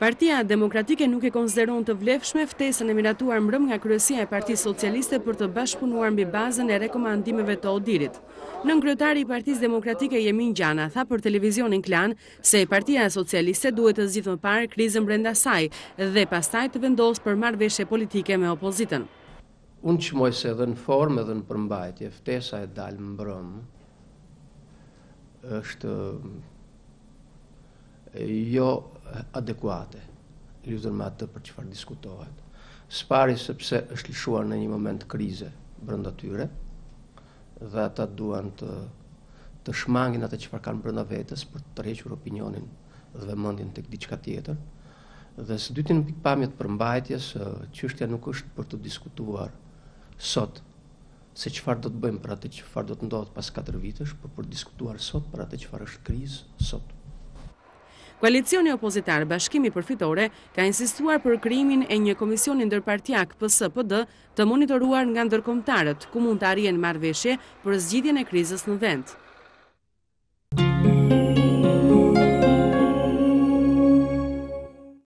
Partia Demokratike nuk e konsideron të vlefshme ftesën e miratuar mbrëm nga kryesia e Partisë Socialiste për të bashkëpunuar mbi bazën e rekomandimeve të Odirit. Në ngrëtari i Partisë Demokratike Jemin Gjana tha për televizionin Klan se Partia Socialiste duhet të zgjidhë më parë krizën brenda saj dhe pastaj të vendosë për marrëveshje politike me opozitën. Unë që mojë se dhe në formë edhe në përmbajtje, ftesa e dalë mbrëm, është jo adekuate, lidhur me atë për çfarë diskutohet. Spari sepse është lëshuar në një moment krize brenda tyre dhe ata duan të të shmangin atë çfarë kanë brenda vetes për të tërhequr opinionin dhe vëmendjen tek diçka tjetër. Dhe së dytin në pikpamje të përmbajtjes, çështja nuk është për të diskutuar sot se çfarë do të bëjmë për atë çfarë do të ndodhë pas 4 vitesh, por për të diskutuar sot për atë çfarë është krizë sot. Koalicioni opozitar Bashkimi Përfitore ka insistuar për kryimin e një komisioni ndërpartiak PSPD të monitoruar nga ndërkomtarët ku mund të arjen marveshje për zgjidjen e krizës në vend.